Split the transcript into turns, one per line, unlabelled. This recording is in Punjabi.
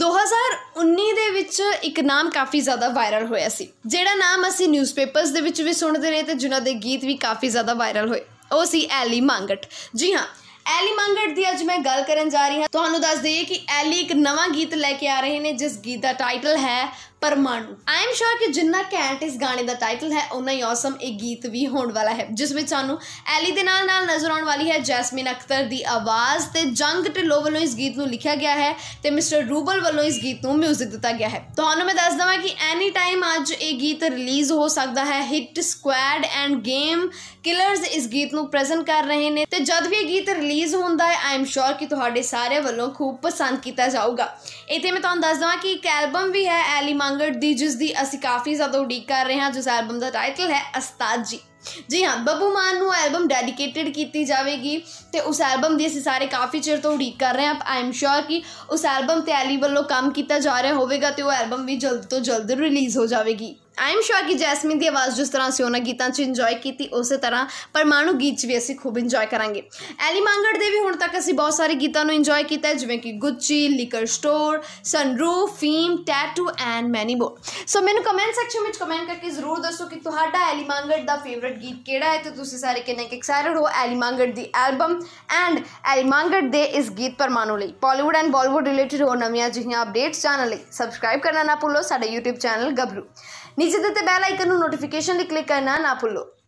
2019 ਦੇ ਵਿੱਚ ਇੱਕ ਨਾਮ ਕਾਫੀ ਜ਼ਿਆਦਾ ਵਾਇਰਲ ਹੋਇਆ ਸੀ ਜਿਹੜਾ ਨਾਮ ਅਸੀਂ ਨਿਊਜ਼ਪੇਪਰਸ ਦੇ ਵਿੱਚ ਵੀ ਸੁਣਦੇ ਰਹੇ ਤੇ ਜਿਨ੍ਹਾਂ ਦੇ ਗੀਤ ਵੀ ਕਾਫੀ ਜ਼ਿਆਦਾ ਵਾਇਰਲ ਹੋਏ ਉਹ ਸੀ ਐਲੀ ਮੰਗਟ ਜੀ ਹਾਂ ਐਲੀ ਮੰਗਟ ਦੀ ਅੱਜ ਮੈਂ ਗੱਲ ਕਰਨ ਜਾ ਰਹੀ ਹਾਂ ਤੁਹਾਨੂੰ ਦੱਸ ਦਈਏ ਕਿ ਐਲੀ ਇੱਕ ਨਵਾਂ ਗੀਤ ਲੈ ਕੇ ਆ ਰਹੇ ਨੇ ਜਿਸ ਗੀਤ ਦਾ ਟਾਈਟਲ ਹੈ ਪਰਮਾਣੂ ਆਈ ਐਮ ਸ਼ੋਰ ਕਿ ਜਿੰਨਾ ਕੈਂਟ ਇਸ ਗਾਣੇ ਦਾ ਟਾਈਟਲ ਹੈ ਉਨਾ ਹੀ ਔਸਮ ਇਹ ਗੀਤ ਵੀ ਹੋਣ ਵਾਲਾ ਹੈ ਜਿਸ ਵਿੱਚ ਸਾਨੂੰ ਐਲੀ ਦੇ ਨਾਲ ਨਾਲ ਨਜ਼ਰ ਆਉਣ ਵਾਲੀ ਹੈ ਜੈਸਮੀਨ ਅਖਤਰ ਦੀ ਆਵਾਜ਼ ਤੇ ਜੰਗ ਢਿੱਲੋ ਵੱਲੋਂ ਇਸ ਗੀਤ ਨੂੰ ਲਿਖਿਆ ਗਿਆ ਹੈ ਤੇ ਮਿਸਟਰ ਰੂਬਲ ਵੱਲੋਂ ਇਸ ਗੀਤ ਨੂੰ 뮤직 ਦਿੱਤਾ ਗਿਆ ਹੈ ਤੁਹਾਨੂੰ ਮੈਂ ਦੱਸ ਦਵਾਂ ਕਿ ਐਨੀ ਟਾਈਮ ਅੱਜ ਇਹ ਗੀਤ ਰਿਲੀਜ਼ ਹੋ ਸਕਦਾ ਹੈ hit squad and game killers ਇਸ ਗੀਤ ਨੂੰ ਪ੍ਰੈਜ਼ੈਂਟ ਕਰ ਰਹੇ ਨੇ ਤੇ ਜਦ ਵੀ ਇਹ ਗੀਤ ਰਿਲੀਜ਼ ਹੁੰਦਾ ਹੈ ਆਈ ਐਮ ਸ਼ੋਰ ਕਿ ਤੁਹਾਡੇ ਸਾਰੇ ਵੱਲੋਂ ਖੂਬ ਪਸੰਦ ਕੀਤਾ ਜਾਊਗਾ ਇਥੇ ਮੈਂ ਤੁਹਾਨੂੰ ਦੱਸ ਦਵਾਂ ਕਿ ਇੱਕ ਐਲਬਮ ਵੀ ਹੈ ਐਲੀ ਕਾਂਗੜ ਦੀ ਜਿਸ ਦੀ ਅਸੀਂ ਕਾਫੀ ਜ਼ਿਆਦਾ ਉਡੀਕ ਕਰ ਰਹੇ ਹਾਂ ਜਿਸ ਐਲਬਮ ਦਾ ਟਾਈਟਲ ਹੈ ਅਸਤਾਦ ਜੀ ਜੀ ਹਾਂ ਬੱਬੂ ਮਾਨ ਨੂੰ ਐਲਬਮ ਡੈਡੀਕੇਟਡ ਕੀਤੀ ਜਾਵੇਗੀ ਤੇ ਉਸ ਐਲਬਮ ਦੀ ਅਸੀਂ ਸਾਰੇ ਕਾਫੀ ਚਿਰ ਤੋਂ ਉਡੀਕ ਕਰ ਰਹੇ ਹਾਂ ਆਈ ਐਮ ਸ਼ੋਰ ਕਿ ਉਸ ਐਲਬਮ ਤੇ ਐਲੀ ਵੱਲੋਂ ਕੰਮ ਕੀਤਾ ਜਾ ਰਿਹਾ ਹੋਵੇਗਾ ਤੇ ਉਹ ਐਲਬਮ ਵੀ ਜਲਦ ਤੋਂ ਜਲਦ ਰਿਲੀਜ਼ ਹੋ ਜਾਵੇਗੀ ਆਈ ਏਮ ਸ਼ੋਰ ਕਿ ਜੈਸਮੀਨ ਦੀ ਆਵਾਜ਼ ਜਿਸ ਤਰ੍ਹਾਂ ਅਸੀਂ ਉਹਨਾਂ ਗੀਤਾਂ 'ਚ ਇੰਜੋਏ ਕੀਤੀ ਉਸੇ ਤਰ੍ਹਾਂ ਪਰਮਾਣੂ ਗੀਤ 'ਚ ਵੀ ਅਸੀਂ ਖੂਬ ਇੰਜੋਏ ਕਰਾਂਗੇ ਐਲੀ ਮੰਗੜ ਦੇ ਵੀ ਹੁਣ ਤੱਕ ਅਸੀਂ ਬਹੁਤ ਸਾਰੇ ਗੀਤਾਂ ਨੂੰ ਇੰਜੋਏ ਕੀਤਾ ਜਿਵੇਂ ਕਿ ਗੁੱਚੀ ਲਿਕਰ ਸਟੋਰ ਸਨਰੂਫ ਫੀਮ ਟੈਟੂ ਐਂਡ ਮੈਨੀ ਮੋਰ ਸੋ ਮੈਨੂੰ ਕਮੈਂਟ ਸੈਕਸ਼ਨ ਵਿੱਚ ਕਮੈਂਟ ਕਰਕੇ ਜ਼ਰੂਰ ਦੱਸੋ ਕਿ ਤੁਹਾਡਾ ਐਲੀ ਮੰਗੜ ਦਾ ਫੇਵਰਿਟ ਗੀਤ ਕਿਹੜਾ ਹੈ ਤੇ ਤੁਸੀਂ ਸਾਰੇ ਕਿੰਨੇ ਐਕਸਾਈਟਡ ਹੋ ਐਲੀ ਮੰਗੜ ਦੀ ਐਲਬਮ ਐਂਡ ਐਲੀ ਮੰਗੜ ਦੇ ਇਸ ਗੀਤ ਪਰਮਾਣੂ ਲਈ ਬਾਲੀਵੁੱਡ ਐਂਡ ਬਾਲੀਵੁੱਡ ਰਿਲੇਟਡ ਹੋਰ ਨਵੀਆਂ ਜਿਹੀਆਂ ਅਪਡੇਟਸ ਜਾਣਨ ਲਈ ਸਬਸਕ੍ਰਾਈਬ ਕਰਨਾ ਨਾ ਭੁੱਲੋ ਸਾਡਾ YouTube ਚੈਨਲ ਗੱਭਰੂ చేతితే బెల్ ఐకన్ నోటిఫికేషన్ని క్లిక్ అయినా నా పుల్లు